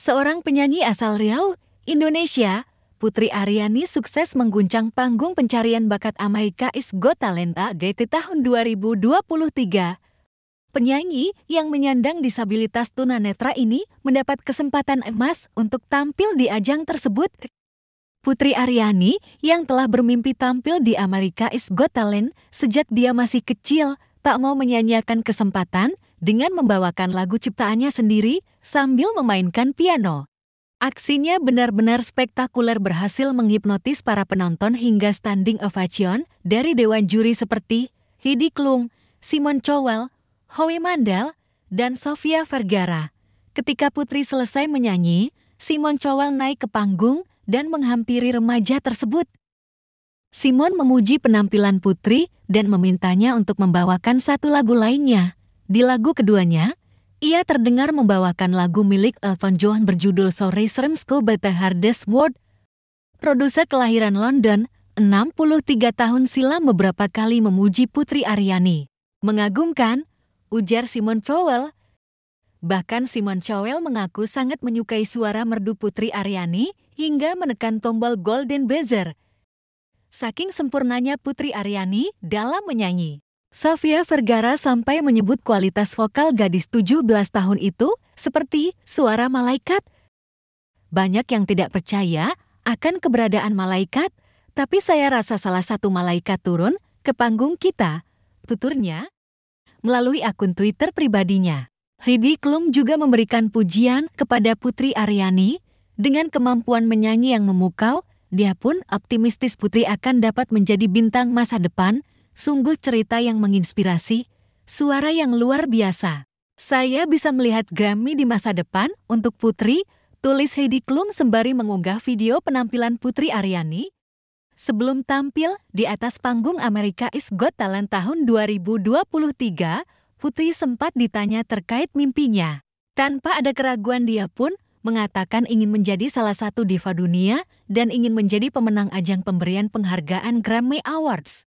Seorang penyanyi asal Riau, Indonesia, Putri Ariani sukses mengguncang panggung pencarian bakat Amaika Is Got Talenta GT tahun 2023. Penyanyi yang menyandang disabilitas tunanetra ini mendapat kesempatan emas untuk tampil di ajang tersebut. Putri Ariani yang telah bermimpi tampil di Amerika Is Got Talent sejak dia masih kecil tak mau menyanyiakan kesempatan dengan membawakan lagu ciptaannya sendiri sambil memainkan piano. Aksinya benar-benar spektakuler berhasil menghipnotis para penonton hingga standing ovation dari dewan juri seperti Heidi Klum, Simon Cowell, Howie Mandel, dan Sofia Vergara. Ketika Putri selesai menyanyi, Simon Cowell naik ke panggung dan menghampiri remaja tersebut. Simon memuji penampilan Putri dan memintanya untuk membawakan satu lagu lainnya. Di lagu keduanya, ia terdengar membawakan lagu milik Elton John berjudul Sore Seremsko The Hardest Word. Produser kelahiran London, 63 tahun silam beberapa kali memuji Putri Aryani. Mengagumkan, ujar Simon Cowell. Bahkan Simon Cowell mengaku sangat menyukai suara merdu Putri Aryani hingga menekan tombol Golden Buzzer. Saking sempurnanya Putri Aryani dalam menyanyi. Safia Vergara sampai menyebut kualitas vokal gadis 17 tahun itu seperti suara malaikat. Banyak yang tidak percaya akan keberadaan malaikat, tapi saya rasa salah satu malaikat turun ke panggung kita, tuturnya melalui akun Twitter pribadinya. Heidi Klum juga memberikan pujian kepada Putri Aryani dengan kemampuan menyanyi yang memukau, dia pun optimistis Putri akan dapat menjadi bintang masa depan Sungguh cerita yang menginspirasi, suara yang luar biasa. Saya bisa melihat Grammy di masa depan untuk Putri, tulis Heidi Klum sembari mengunggah video penampilan Putri Aryani sebelum tampil di atas panggung Amerika Is Got Talent tahun 2023, Putri sempat ditanya terkait mimpinya. Tanpa ada keraguan dia pun mengatakan ingin menjadi salah satu diva dunia dan ingin menjadi pemenang ajang pemberian penghargaan Grammy Awards.